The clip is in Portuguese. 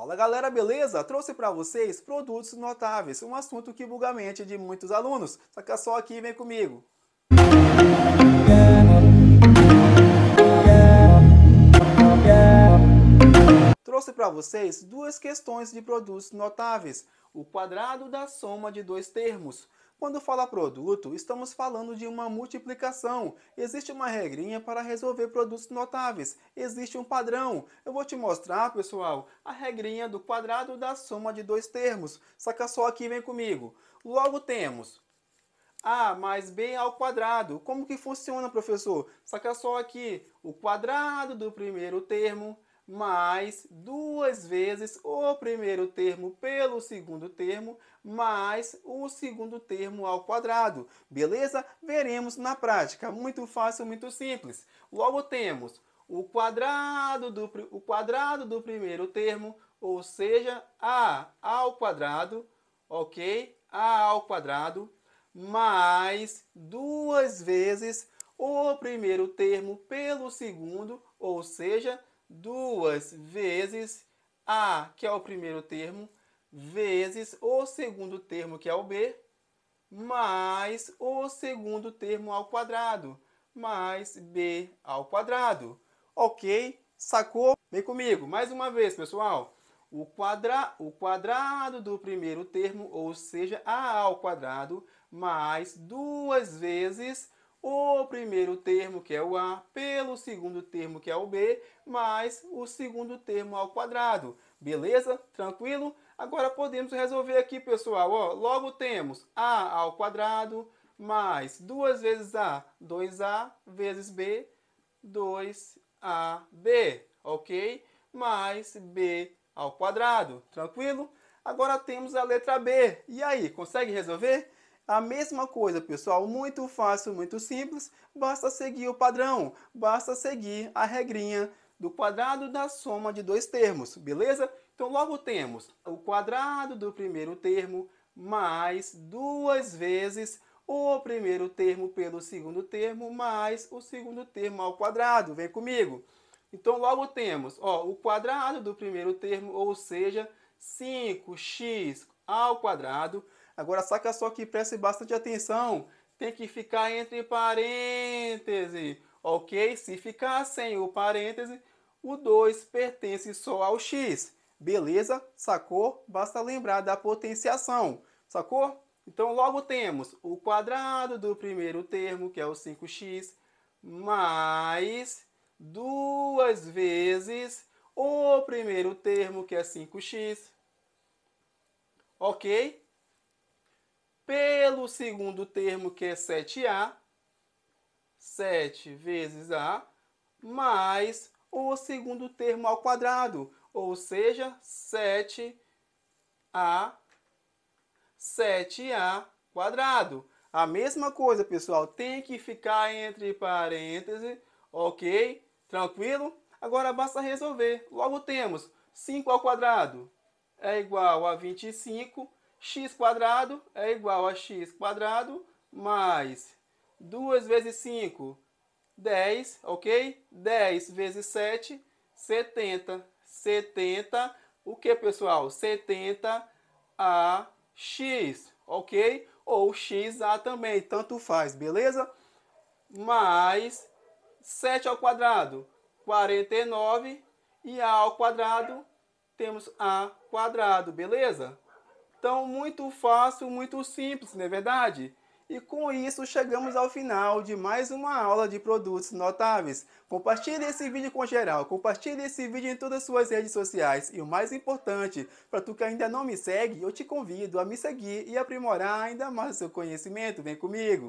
Fala galera, beleza? Trouxe para vocês produtos notáveis, um assunto que buga a mente de muitos alunos. Saca é só aqui, vem comigo. Trouxe para vocês duas questões de produtos notáveis, o quadrado da soma de dois termos, quando fala produto, estamos falando de uma multiplicação. Existe uma regrinha para resolver produtos notáveis. Existe um padrão. Eu vou te mostrar, pessoal, a regrinha do quadrado da soma de dois termos. Saca só aqui, vem comigo. Logo temos a mais b ao quadrado. Como que funciona, professor? Saca só aqui, o quadrado do primeiro termo mais duas vezes o primeiro termo pelo segundo termo, mais o segundo termo ao quadrado. Beleza? Veremos na prática. Muito fácil, muito simples. Logo temos o quadrado do, o quadrado do primeiro termo, ou seja, a ao quadrado, ok? a ao quadrado, mais duas vezes o primeiro termo pelo segundo, ou seja, duas vezes A, que é o primeiro termo, vezes o segundo termo, que é o B, mais o segundo termo ao quadrado, mais B ao quadrado. Ok? Sacou? Vem comigo, mais uma vez, pessoal. O, quadra... o quadrado do primeiro termo, ou seja, A ao quadrado, mais duas vezes o primeiro termo, que é o A, pelo segundo termo, que é o B, mais o segundo termo ao quadrado. Beleza? Tranquilo? Agora podemos resolver aqui, pessoal. Ó, logo temos A ao quadrado mais 2 vezes A, 2A vezes B, 2AB, ok? Mais B ao quadrado, tranquilo? Agora temos a letra B. E aí, consegue resolver? A mesma coisa, pessoal, muito fácil, muito simples, basta seguir o padrão, basta seguir a regrinha do quadrado da soma de dois termos, beleza? Então logo temos o quadrado do primeiro termo mais duas vezes o primeiro termo pelo segundo termo mais o segundo termo ao quadrado. Vem comigo. Então logo temos ó, o quadrado do primeiro termo, ou seja, 5x ao quadrado Agora saca só que preste bastante atenção. Tem que ficar entre parêntese, ok? Se ficar sem o parêntese, o 2 pertence só ao x. Beleza? Sacou? Basta lembrar da potenciação. Sacou? Então logo temos o quadrado do primeiro termo, que é o 5x, mais duas vezes o primeiro termo, que é 5x. Ok? pelo segundo termo, que é 7A, 7 vezes A, mais o segundo termo ao quadrado, ou seja, 7A, 7A quadrado. A mesma coisa, pessoal, tem que ficar entre parênteses, ok? Tranquilo? Agora basta resolver. Logo temos 5 ao quadrado é igual a 25 x quadrado é igual a x quadrado mais 2 vezes 5, 10, ok? 10 vezes 7, 70. 70, o que, pessoal? 70 a x, ok? Ou x a também, tanto faz, beleza? Mais 7 ao quadrado, 49. E a ao quadrado, temos a quadrado, beleza? Então, muito fácil, muito simples, não é verdade? E com isso chegamos ao final de mais uma aula de produtos notáveis. Compartilhe esse vídeo com geral, compartilhe esse vídeo em todas as suas redes sociais. E o mais importante, para tu que ainda não me segue, eu te convido a me seguir e aprimorar ainda mais o seu conhecimento. Vem comigo!